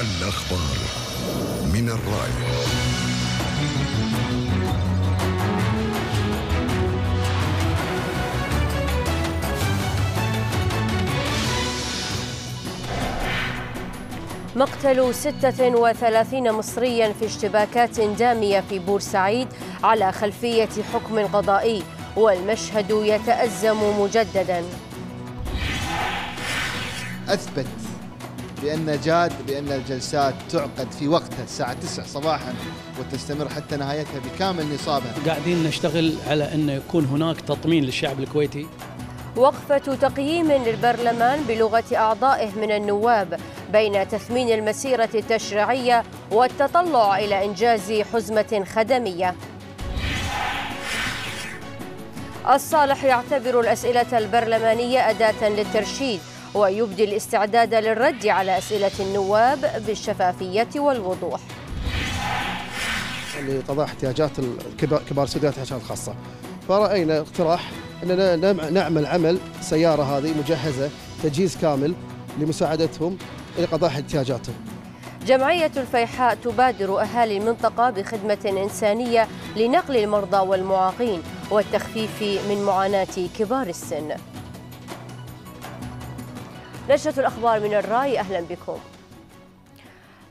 الأخبار من الراية مقتل 36 مصريا في اشتباكات دامية في بورسعيد على خلفية حكم قضائي والمشهد يتأزم مجددا أثبت بأن جاد بأن الجلسات تعقد في وقتها الساعة 9 صباحا وتستمر حتى نهايتها بكامل نصابها قاعدين نشتغل على أن يكون هناك تطمين للشعب الكويتي وقفة تقييم للبرلمان بلغة أعضائه من النواب بين تثمين المسيرة التشريعية والتطلع إلى إنجاز حزمة خدمية الصالح يعتبر الأسئلة البرلمانية أداة للترشيد ويبدي الاستعداد للرد على أسئلة النواب بالشفافية والوضوح لتضع احتياجات كبار السيدات العشرة الخاصة فرأينا اقتراح أننا نعمل عمل سيارة هذه مجهزة تجهيز كامل لمساعدتهم لقضاء احتياجاتهم جمعية الفيحاء تبادر أهالي المنطقة بخدمة إنسانية لنقل المرضى والمعاقين والتخفيف من معاناة كبار السن نشرة الأخبار من الرأي أهلا بكم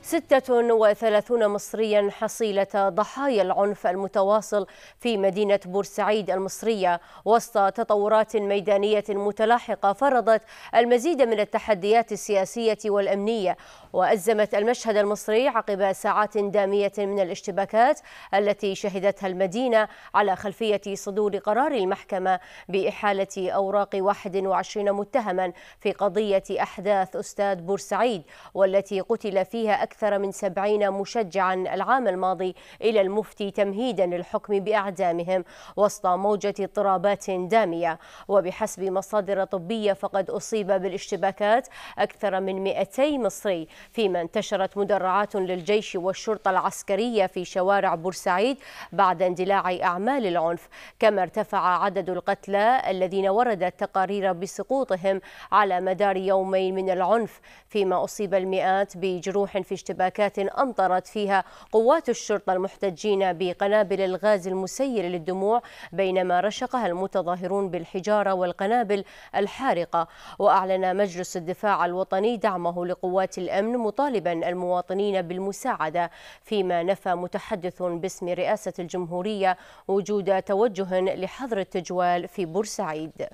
36 مصريا حصيلة ضحايا العنف المتواصل في مدينة بورسعيد المصرية وسط تطورات ميدانية متلاحقة فرضت المزيد من التحديات السياسية والأمنية وأزمت المشهد المصري عقب ساعات دامية من الاشتباكات التي شهدتها المدينة على خلفية صدور قرار المحكمة بإحالة أوراق 21 متهما في قضية أحداث أستاذ بورسعيد والتي قتل فيها أكثر من 70 مشجعا العام الماضي إلى المفتي تمهيدا للحكم بأعدامهم وسط موجة اضطرابات دامية وبحسب مصادر طبية فقد أصيب بالاشتباكات أكثر من 200 مصري فيما انتشرت مدرعات للجيش والشرطة العسكرية في شوارع بورسعيد بعد اندلاع أعمال العنف كما ارتفع عدد القتلى الذين وردت تقارير بسقوطهم على مدار يومين من العنف فيما أصيب المئات بجروح في اشتباكات أمطرت فيها قوات الشرطة المحتجين بقنابل الغاز المسيل للدموع بينما رشقها المتظاهرون بالحجارة والقنابل الحارقة وأعلن مجلس الدفاع الوطني دعمه لقوات الأمن الأمن مطالبا المواطنين بالمساعدة فيما نفى متحدث باسم رئاسة الجمهورية وجود توجه لحظر التجوال في بورسعيد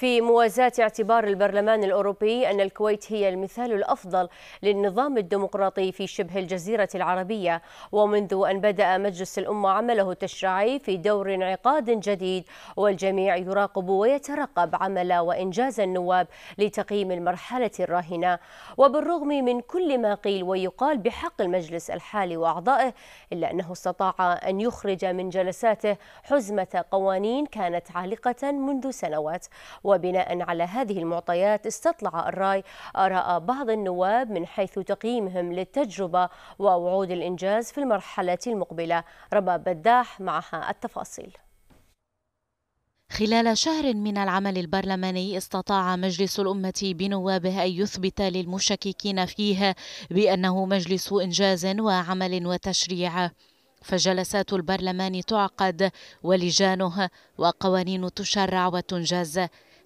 في موازاة اعتبار البرلمان الأوروبي أن الكويت هي المثال الأفضل للنظام الديمقراطي في شبه الجزيرة العربية ومنذ أن بدأ مجلس الأمة عمله التشريعي في دور انعقاد جديد والجميع يراقب ويترقب عمل وإنجاز النواب لتقييم المرحلة الراهنة وبالرغم من كل ما قيل ويقال بحق المجلس الحالي وأعضائه إلا أنه استطاع أن يخرج من جلساته حزمة قوانين كانت عالقة منذ سنوات وبناء على هذه المعطيات استطلع الراي آراء بعض النواب من حيث تقييمهم للتجربة ووعود الإنجاز في المرحلة المقبلة رباب بداح معها التفاصيل خلال شهر من العمل البرلماني استطاع مجلس الأمة بنوابه أن يثبت للمشككين فيه بأنه مجلس إنجاز وعمل وتشريع فجلسات البرلمان تعقد ولجانه وقوانين تشرع وتنجز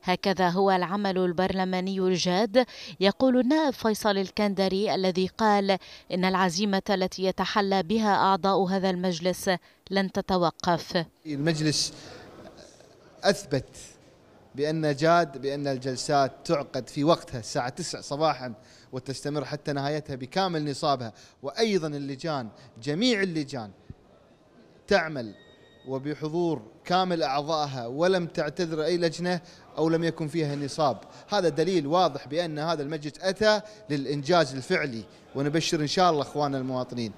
هكذا هو العمل البرلماني الجاد يقول النائب فيصل الكندري الذي قال إن العزيمة التي يتحلى بها أعضاء هذا المجلس لن تتوقف المجلس أثبت بأن جاد بأن الجلسات تعقد في وقتها الساعة 9 صباحا وتستمر حتى نهايتها بكامل نصابها وأيضا اللجان جميع اللجان تعمل وبحضور كامل أعضائها ولم تعتذر أي لجنة أو لم يكن فيها نصاب هذا دليل واضح بأن هذا المجلس أتى للإنجاز الفعلي ونبشر إن شاء الله أخواننا المواطنين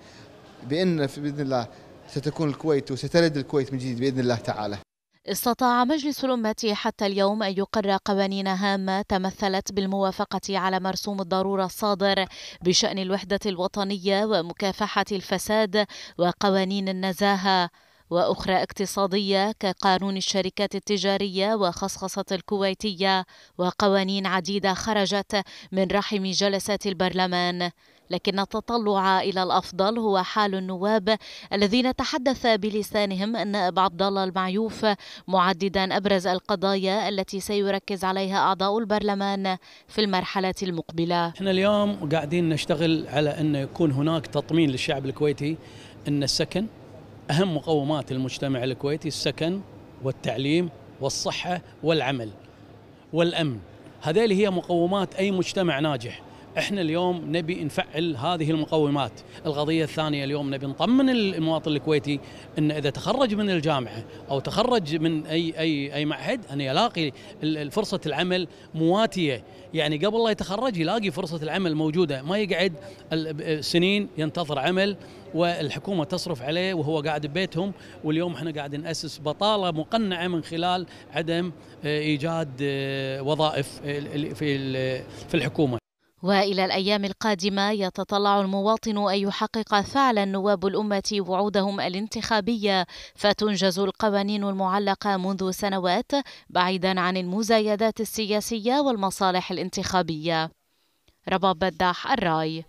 بأن بإذن الله ستكون الكويت وستلد الكويت من جديد بإذن الله تعالى استطاع مجلس الأمة حتى اليوم أن يقر قوانين هامة تمثلت بالموافقة على مرسوم الضرورة الصادر بشأن الوحدة الوطنية ومكافحة الفساد وقوانين النزاهة وأخرى اقتصادية كقانون الشركات التجارية وخصخصة الكويتية وقوانين عديدة خرجت من رحم جلسات البرلمان لكن التطلع إلى الأفضل هو حال النواب الذين تحدث بلسانهم النائب عبد الله المعيوف معددا أبرز القضايا التي سيركز عليها أعضاء البرلمان في المرحلة المقبلة احنا اليوم قاعدين نشتغل على أن يكون هناك تطمين للشعب الكويتي أن السكن أهم مقومات المجتمع الكويتي السكن والتعليم والصحة والعمل والأمن هذه هي مقومات أي مجتمع ناجح احنا اليوم نبي نفعل هذه المقومات القضيه الثانيه اليوم نبي نطمن المواطن الكويتي ان اذا تخرج من الجامعه او تخرج من اي اي اي معهد ان يلاقي فرصه العمل مواتيه يعني قبل لا يتخرج يلاقي فرصه العمل موجوده ما يقعد سنين ينتظر عمل والحكومه تصرف عليه وهو قاعد ببيتهم واليوم احنا قاعد ناسس بطاله مقنعه من خلال عدم آه، ايجاد آه، وظائف آه، في في الحكومه والى الايام القادمه يتطلع المواطن ان يحقق فعلا نواب الامه وعودهم الانتخابيه فتنجز القوانين المعلقه منذ سنوات بعيدا عن المزايدات السياسيه والمصالح الانتخابيه رباب بداح الراي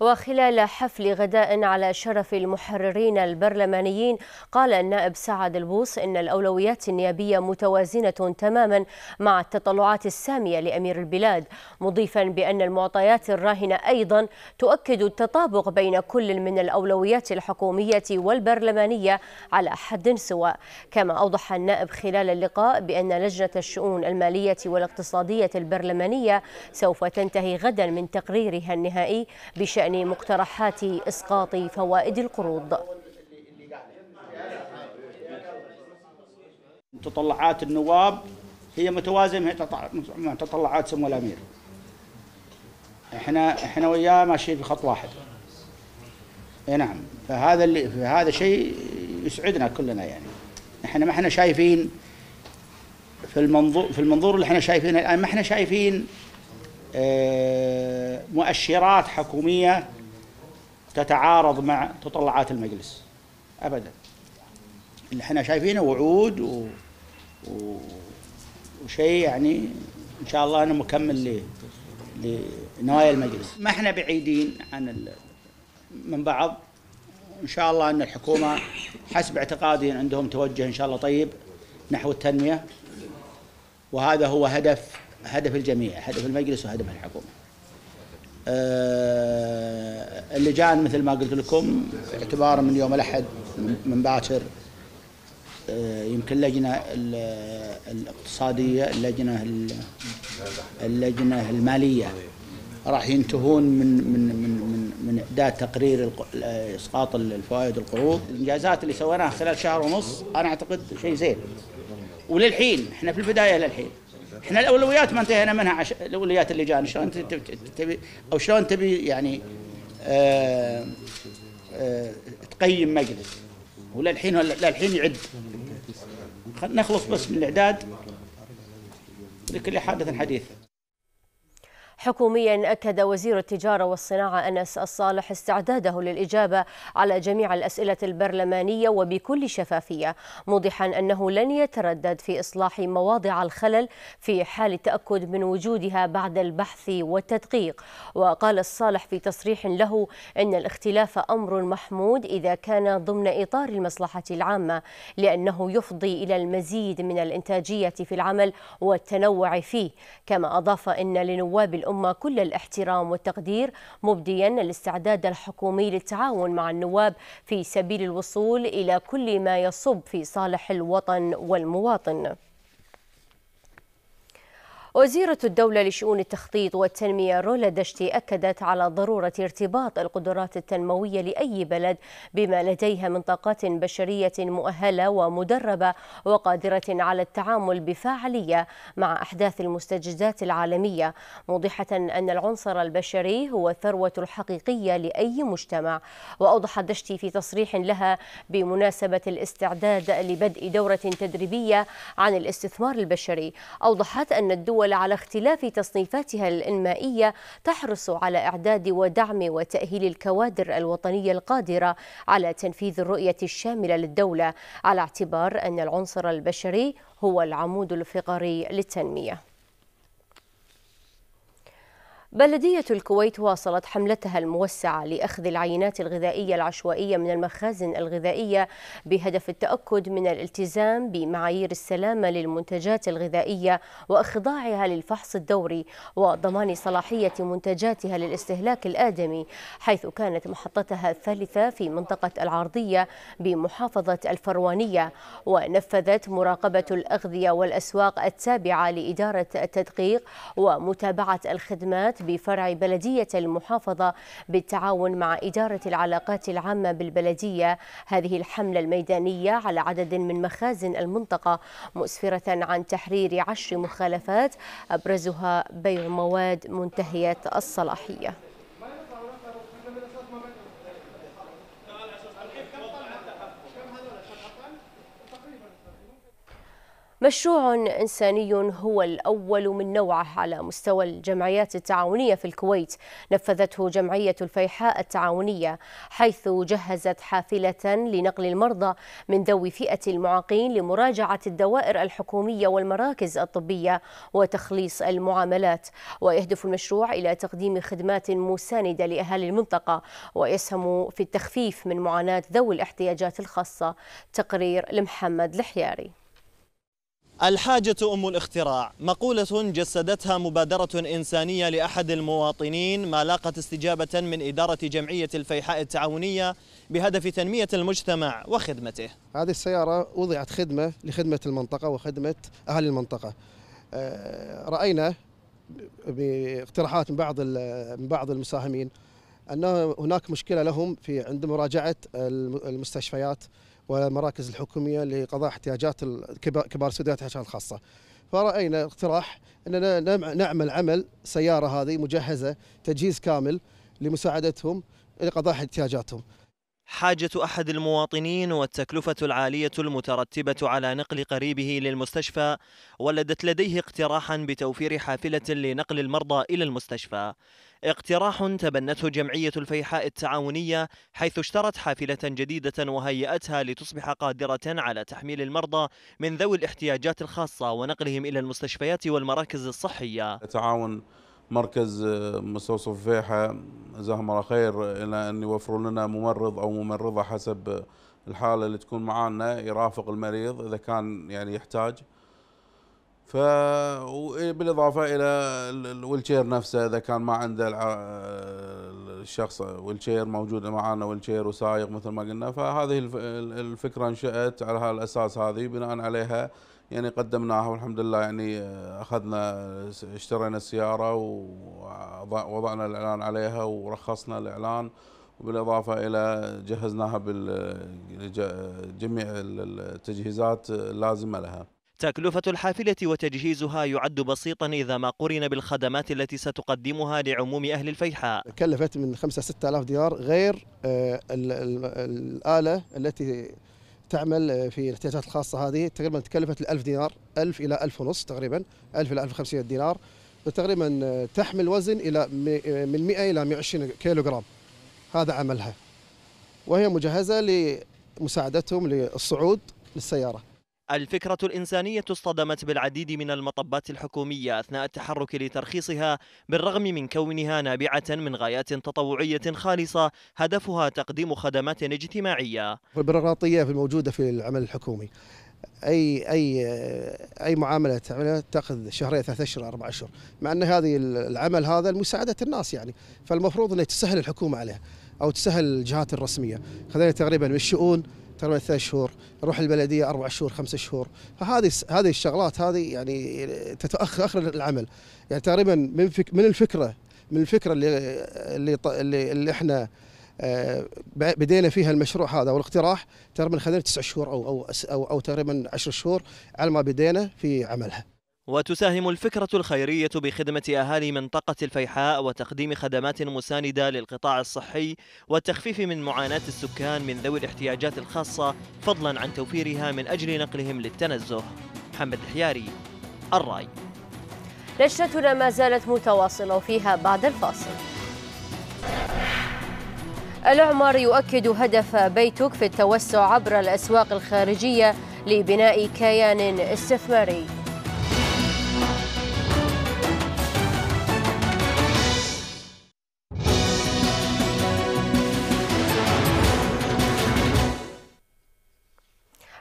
وخلال حفل غداء على شرف المحررين البرلمانيين قال النائب سعد البوص إن الأولويات النيابية متوازنة تماما مع التطلعات السامية لأمير البلاد مضيفا بأن المعطيات الراهنة أيضا تؤكد التطابق بين كل من الأولويات الحكومية والبرلمانية على حد سواء كما أوضح النائب خلال اللقاء بأن لجنة الشؤون المالية والاقتصادية البرلمانية سوف تنتهي غدا من تقريرها النهائي بشأن بشأن مقترحات إسقاط فوائد القروض متطلعات النواب هي متوازنة مع تطلعات سمو الأمير احنا احنا وياه ماشيين في خط واحد اي نعم فهذا اللي فهذا شيء يسعدنا كلنا يعني احنا ما احنا شايفين في المنظور في المنظور اللي احنا شايفينه الان ما احنا شايفين اه مؤشرات حكومية تتعارض مع تطلعات المجلس أبدا اللي احنا شايفينه وعود و... و... وشيء يعني إن شاء الله أنا مكمل ل... لنوايا المجلس ما احنا بعيدين عن ال... من بعض إن شاء الله أن الحكومة حسب اعتقادي عندهم توجه إن شاء الله طيب نحو التنمية وهذا هو هدف هدف الجميع هدف المجلس وهدف الحكومه آه، اللي جاءنا مثل ما قلت لكم اعتبارا من يوم الاحد من باكر آه، يمكن اللجنه الاقتصاديه اللجنه اللجنه الماليه راح ينتهون من من من من من اعداد تقرير اسقاط الفوائد القروض الانجازات اللي سويناها خلال شهر ونص انا اعتقد شيء زين وللحين احنا في البدايه للحين احنا الاولويات ما انتهينا منها عش... الاولويات اللي جانا شلون تبي او شلون تبي يعني آه آه تقيم مجلس وللحين للحين يعد خلينا نخلص بس من الاعداد لكل حادث حديث حكوميا أكد وزير التجارة والصناعة أنس الصالح استعداده للإجابة على جميع الأسئلة البرلمانية وبكل شفافية موضحا أنه لن يتردد في إصلاح مواضع الخلل في حال التأكد من وجودها بعد البحث والتدقيق وقال الصالح في تصريح له أن الاختلاف أمر محمود إذا كان ضمن إطار المصلحة العامة لأنه يفضي إلى المزيد من الإنتاجية في العمل والتنوع فيه كما أضاف أن لنواب الأمة كل الاحترام والتقدير مبديا الاستعداد الحكومي للتعاون مع النواب في سبيل الوصول إلى كل ما يصب في صالح الوطن والمواطن وزيرة الدولة لشؤون التخطيط والتنمية رولا دشتي أكدت على ضرورة ارتباط القدرات التنموية لأي بلد بما لديها من طاقات بشرية مؤهلة ومدربة وقادرة على التعامل بفاعلية مع أحداث المستجدات العالمية موضحة أن العنصر البشري هو الثروة الحقيقية لأي مجتمع وأوضحت دشتي في تصريح لها بمناسبة الاستعداد لبدء دورة تدريبية عن الاستثمار البشري أوضحت أن الدول الدول على اختلاف تصنيفاتها الإنمائية تحرص على إعداد ودعم وتأهيل الكوادر الوطنية القادرة على تنفيذ الرؤية الشاملة للدولة على اعتبار أن العنصر البشري هو العمود الفقري للتنمية بلدية الكويت واصلت حملتها الموسعة لأخذ العينات الغذائية العشوائية من المخازن الغذائية بهدف التأكد من الالتزام بمعايير السلامة للمنتجات الغذائية وإخضاعها للفحص الدوري وضمان صلاحية منتجاتها للاستهلاك الآدمي حيث كانت محطتها الثالثة في منطقة العرضية بمحافظة الفروانية ونفذت مراقبة الأغذية والأسواق التابعة لإدارة التدقيق ومتابعة الخدمات قامت بفرع بلدية المحافظة بالتعاون مع إدارة العلاقات العامة بالبلدية هذه الحملة الميدانية على عدد من مخازن المنطقة مسفرة عن تحرير عشر مخالفات أبرزها بيع مواد منتهية الصلاحية مشروع إنساني هو الأول من نوعه على مستوى الجمعيات التعاونية في الكويت نفذته جمعية الفيحاء التعاونية حيث جهزت حافلة لنقل المرضى من ذوي فئة المعاقين لمراجعة الدوائر الحكومية والمراكز الطبية وتخليص المعاملات ويهدف المشروع إلى تقديم خدمات مساندة لأهالي المنطقة ويسهم في التخفيف من معاناة ذوي الاحتياجات الخاصة تقرير لمحمد الحياري الحاجة أم الاختراع مقولة جسدتها مبادرة إنسانية لأحد المواطنين ما لاقت استجابة من إدارة جمعية الفيحاء التعاونية بهدف تنمية المجتمع وخدمته هذه السيارة وضعت خدمة لخدمة المنطقة وخدمة أهل المنطقة آه، رأينا باقتراحات من بعض من بعض المساهمين أن هناك مشكلة لهم في عند مراجعة المستشفيات والمراكز الحكوميه لقضاء احتياجات كبار السدات الحشرات الخاصه. فراينا اقتراح اننا نعمل عمل سياره هذه مجهزه تجهيز كامل لمساعدتهم لقضاء احتياجاتهم. حاجة أحد المواطنين والتكلفة العالية المترتبة على نقل قريبه للمستشفى ولدت لديه اقتراحا بتوفير حافلة لنقل المرضى إلى المستشفى اقتراح تبنته جمعية الفيحاء التعاونية حيث اشترت حافلة جديدة وهيأتها لتصبح قادرة على تحميل المرضى من ذوي الاحتياجات الخاصة ونقلهم إلى المستشفيات والمراكز الصحية تعاون مركز آه، مستوصف الفيحاء جزاهم الله خير إلى أن يوفروا لنا ممرض أو ممرضة حسب الحالة اللي تكون معانا يرافق المريض إذا كان يعني يحتاج ف بالاضافه الى الويلشير نفسه اذا كان ما عنده الشخص ويلشير موجود معنا ويلشير وسايق مثل ما قلنا فهذه الفكره انشات على هالاساس هذه بناء عليها يعني قدمناها والحمد لله يعني اخذنا اشترينا السياره ووضعنا الاعلان عليها ورخصنا الاعلان وبالاضافه الى جهزناها بجميع التجهيزات اللازمه لها. تكلفة الحافلة وتجهيزها يعد بسيطا إذا ما قرن بالخدمات التي ستقدمها لعموم أهل الفيحاء كلفت من 5 6000 دينار غير آه، الآلة التي تعمل آه، في الاحتياجات الخاصة هذه تقريبا تكلفت 1000 دينار 1000 إلى 1000 ونص تقريبا 1000 إلى 1500 دينار تقريبا آه، تحمل وزن إلى من 100 إلى 120 كيلو جرام هذا عملها وهي مجهزة لمساعدتهم للصعود للسيارة الفكرة الإنسانية اصطدمت بالعديد من المطبات الحكومية أثناء التحرك لترخيصها بالرغم من كونها نابعة من غايات تطوعية خالصة هدفها تقديم خدمات اجتماعية البيروقراطية الموجودة في العمل الحكومي اي اي اي معامله تعملها تاخذ شهرين ثلاثة اشهر اربع اشهر مع ان هذه العمل هذا لمساعده الناس يعني فالمفروض انه تسهل الحكومه عليها او تسهل الجهات الرسميه خذينا تقريبا من الشؤون تربيه ثلاث شهور نروح البلديه اربع شهور خمسة شهور فهذه هذه الشغلات هذه يعني تتاخر اخر العمل يعني تقريبا من من الفكره من الفكره اللي اللي اللي, اللي احنا آه، بدينا فيها المشروع هذا والاقتراح تقريبا خذينا تسع شهور او او او, تقريبا عشر شهور على ما بدينا في عملها وتساهم الفكرة الخيرية بخدمة أهالي منطقة الفيحاء وتقديم خدمات مساندة للقطاع الصحي والتخفيف من معاناة السكان من ذوي الاحتياجات الخاصة فضلا عن توفيرها من أجل نقلهم للتنزه محمد الحياري الرأي نشرتنا ما زالت متواصلة وفيها بعد الفاصل العمر يؤكد هدف بيتك في التوسع عبر الأسواق الخارجية لبناء كيان استثماري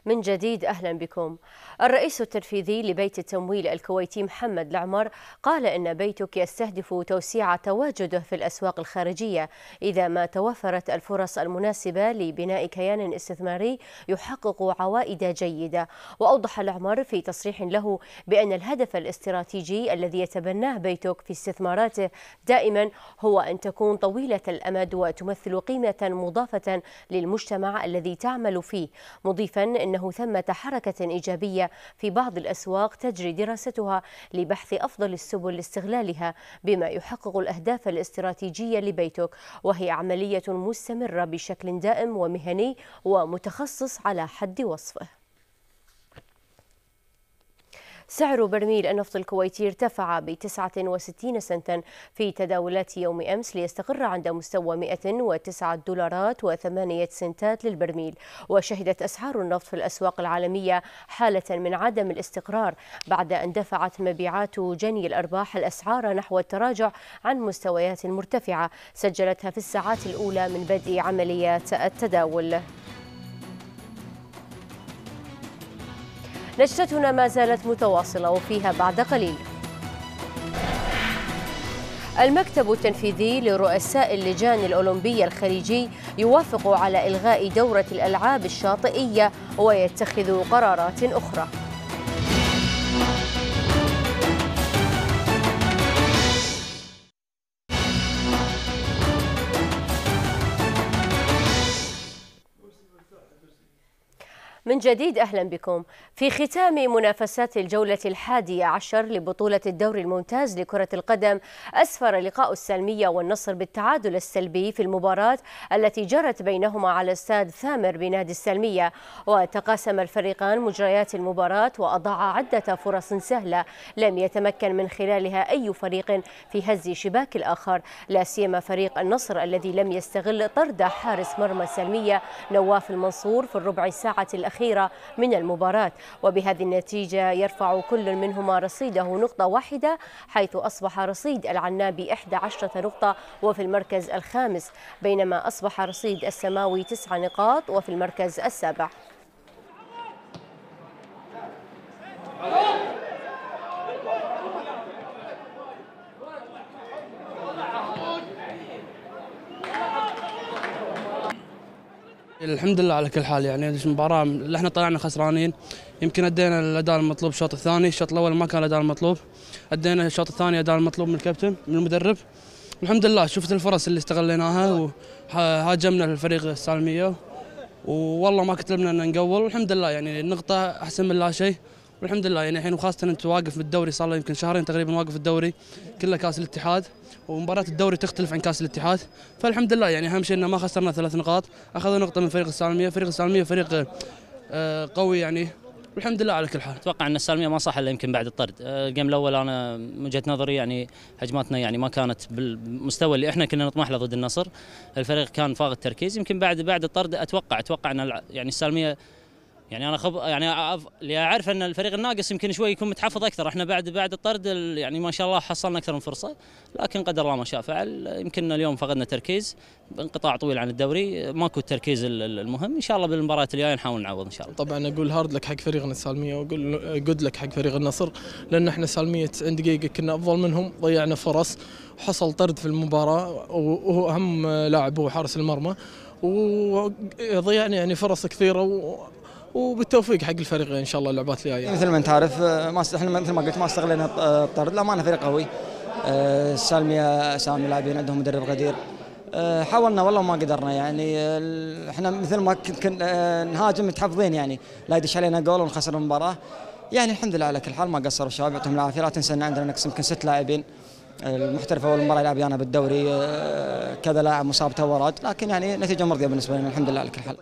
من جديد أهلا بكم الرئيس التنفيذي لبيت التمويل الكويتي محمد العمر قال إن بيتك يستهدف توسيع تواجده في الأسواق الخارجية إذا ما توفرت الفرص المناسبة لبناء كيان استثماري يحقق عوائد جيدة وأوضح العمر في تصريح له بأن الهدف الاستراتيجي الذي يتبناه بيتك في استثماراته دائما هو أن تكون طويلة الأمد وتمثل قيمة مضافة للمجتمع الذي تعمل فيه مضيفا أنه أنه ثمة حركة إيجابية في بعض الأسواق تجري دراستها لبحث أفضل السبل لاستغلالها بما يحقق الأهداف الاستراتيجية لبيتك وهي عملية مستمرة بشكل دائم ومهني ومتخصص على حد وصفه سعر برميل النفط الكويتي ارتفع ب 69 سنتا في تداولات يوم أمس ليستقر عند مستوى 109 دولارات و8 سنتات للبرميل وشهدت أسعار النفط في الأسواق العالمية حالة من عدم الاستقرار بعد أن دفعت مبيعات جني الأرباح الأسعار نحو التراجع عن مستويات مرتفعة سجلتها في الساعات الأولى من بدء عمليات التداول نشرتنا ما زالت متواصلة وفيها بعد قليل المكتب التنفيذي لرؤساء اللجان الأولمبية الخليجي يوافق على إلغاء دورة الألعاب الشاطئية ويتخذ قرارات أخرى من جديد أهلا بكم في ختام منافسات الجولة الحادية عشر لبطولة الدوري الممتاز لكرة القدم أسفر لقاء السلمية والنصر بالتعادل السلبي في المباراة التي جرت بينهما على استاد ثامر بنادي السلمية وتقاسم الفريقان مجريات المباراة وأضاع عدة فرص سهلة لم يتمكن من خلالها أي فريق في هز شباك الآخر لا سيما فريق النصر الذي لم يستغل طرد حارس مرمى السلمية نواف المنصور في الربع ساعة الأخيرة الأخيرة من المباراة وبهذه النتيجة يرفع كل منهما رصيده نقطة واحدة حيث أصبح رصيد العنابي 11 نقطة وفي المركز الخامس بينما أصبح رصيد السماوي تسع نقاط وفي المركز السابع الحمد لله على كل حال يعني المباراة اللي احنا طلعنا خسرانين يمكن ادينا الاداء المطلوب الشوط الثاني، الشوط الاول ما كان الاداء المطلوب، ادينا الشوط الثاني الاداء المطلوب من الكابتن من المدرب. الحمد لله شفت الفرص اللي استغليناها وهاجمنا الفريق السالمية والله ما كتبنا ان نقول والحمد لله يعني النقطة احسن من لا شيء. والحمد لله يعني الحين وخاصه انت واقف بالدوري صار له يمكن شهرين تقريبا واقف الدوري كله كاس الاتحاد ومباراه الدوري تختلف عن كاس الاتحاد فالحمد لله يعني اهم شيء انه ما خسرنا ثلاث نقاط اخذنا نقطه من فريق السالميه فريق السالميه فريق آه، قوي يعني والحمد لله على كل حال اتوقع ان السالميه ما صح الا يمكن بعد الطرد آه، الجيم الاول انا من وجهه نظري يعني هجماتنا يعني ما كانت بالمستوى اللي احنا كنا نطمح له ضد النصر الفريق كان فاقد تركيز يمكن بعد بعد الطرد اتوقع اتوقع ان يعني السالميه يعني انا خب... يعني أف... اللي اعرف ان الفريق الناقص يمكن شوي يكون متحفظ اكثر احنا بعد بعد الطرد يعني ما شاء الله حصلنا اكثر من فرصه لكن قدر الله ما شاء فعل يمكن اليوم فقدنا تركيز انقطاع طويل عن الدوري ماكو التركيز المهم ان شاء الله بالمباراه الجايه نحاول نعوض ان شاء الله طبعا اقول هارد لك حق فريقنا السالميه واقول جود لك حق فريق النصر لان احنا سالميه 90 دقيقه كنا افضل منهم ضيعنا فرص حصل طرد في المباراه وهو اهم لاعب هو حارس المرمى وضيعنا يعني فرص كثيره و... وبالتوفيق حق الفريق ان شاء الله اللعبات الجايه يعني مثل ما انت عارف آه، ما احنا مثل ما قلت ما استغلينا الطرد آه، لا ما فريق قوي آه، سالميه اسامي لاعبين عندهم مدرب قدير حاولنا والله ما قدرنا يعني احنا مثل ما كنا نهاجم متحفظين يعني لا يدش علينا جول ونخسر المباراه يعني الحمد لله على كل حال ما قصروا الشباب يعطيهم العافيه لا تنسى ان عندنا نقص يمكن ست لاعبين المحترف اول مره يلعب يانا بالدوري كذا لاعب مصاب تو وراد لكن يعني نتيجه مرضيه بالنسبه لنا الحمد لله على كل حال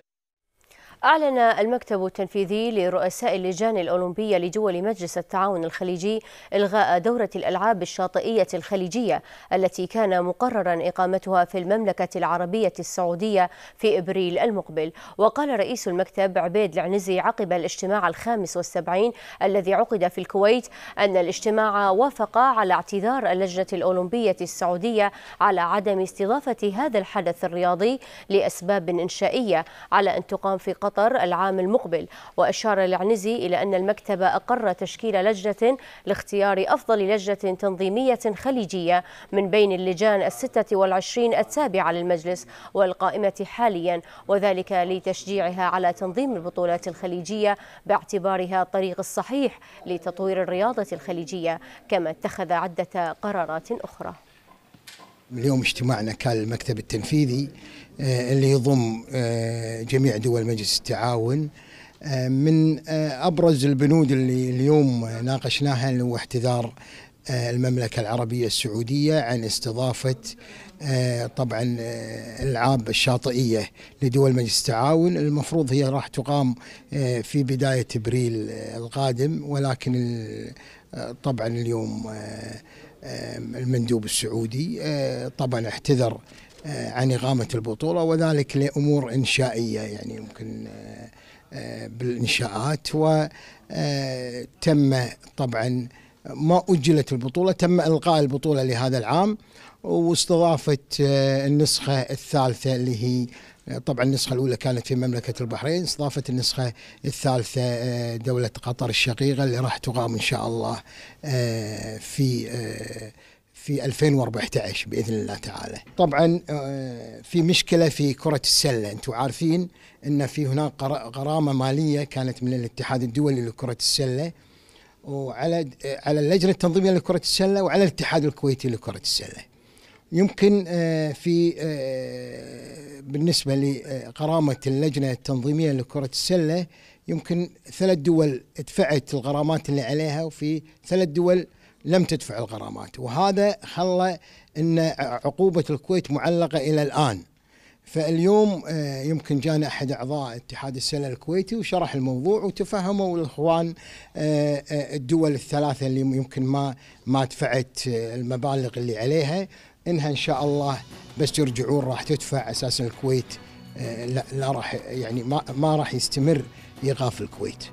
أعلن المكتب التنفيذي لرؤساء اللجان الأولمبية لدول مجلس التعاون الخليجي إلغاء دورة الألعاب الشاطئية الخليجية التي كان مقررا إقامتها في المملكة العربية السعودية في إبريل المقبل وقال رئيس المكتب عبيد العنزي عقب الاجتماع الخامس والسبعين الذي عقد في الكويت أن الاجتماع وافق على اعتذار اللجنة الأولمبية السعودية على عدم استضافة هذا الحدث الرياضي لأسباب إنشائية على أن تقام في قطر العام المقبل وأشار العنزي إلى أن المكتب أقر تشكيل لجنة لاختيار أفضل لجنة تنظيمية خليجية من بين اللجان الستة والعشرين التابعة للمجلس والقائمة حاليا وذلك لتشجيعها على تنظيم البطولات الخليجية باعتبارها الطريق الصحيح لتطوير الرياضة الخليجية كما اتخذ عدة قرارات أخرى اليوم اجتماعنا كان المكتب التنفيذي آه، اللي يضم آه، جميع دول مجلس التعاون آه، من ابرز البنود اللي اليوم ناقشناها اللي هو احتذار المملكه العربيه السعوديه عن استضافه طبعا العاب الشاطئيه لدول مجلس التعاون المفروض هي راح تقام في بدايه ابريل القادم ولكن طبعا اليوم المندوب السعودي آه، طبعا اعتذر آه، عن إقامة البطولة وذلك لأمور إنشائية يعني يمكن آه، بالإنشاءات وتم طبعا ما أجلت البطولة تم إلقاء البطولة لهذا العام واستضافة النسخة الثالثة اللي هي طبعا النسخة الأولى كانت في مملكة البحرين استضافت النسخة الثالثة آه، دولة قطر الشقيقة اللي راح تقام إن شاء الله آه، في آه، في 2014 باذن الله تعالى. طبعا في مشكله في كره السله، انتم عارفين ان في هناك غرامه ماليه كانت من الاتحاد الدولي لكره السله وعلى على اللجنه التنظيميه لكره السله وعلى الاتحاد الكويتي لكره السله. يمكن آه، في آه، بالنسبة لغرامة اللجنة التنظيمية لكرة السلة يمكن ثلاث دول دفعت الغرامات اللي عليها وفي ثلاث دول لم تدفع الغرامات وهذا خلى أن عقوبة الكويت معلقة إلى الآن فاليوم آه، يمكن جانا احد اعضاء اتحاد السله الكويتي وشرح الموضوع وتفهموا الاخوان الدول الثلاثه اللي يمكن ما ما دفعت المبالغ اللي عليها انها ان شاء الله بس ترجعون راح تدفع اساسا الكويت آه، لا, لا راح يعني ما, ما راح يستمر ايقاف الكويت.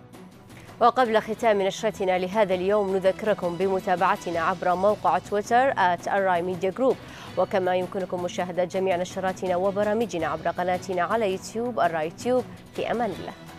وقبل ختام نشرتنا لهذا اليوم نذكركم بمتابعتنا عبر موقع تويتر at Media Group وكما يمكنكم مشاهدة جميع نشراتنا وبرامجنا عبر قناتنا على يوتيوب الراي تيوب في أمان الله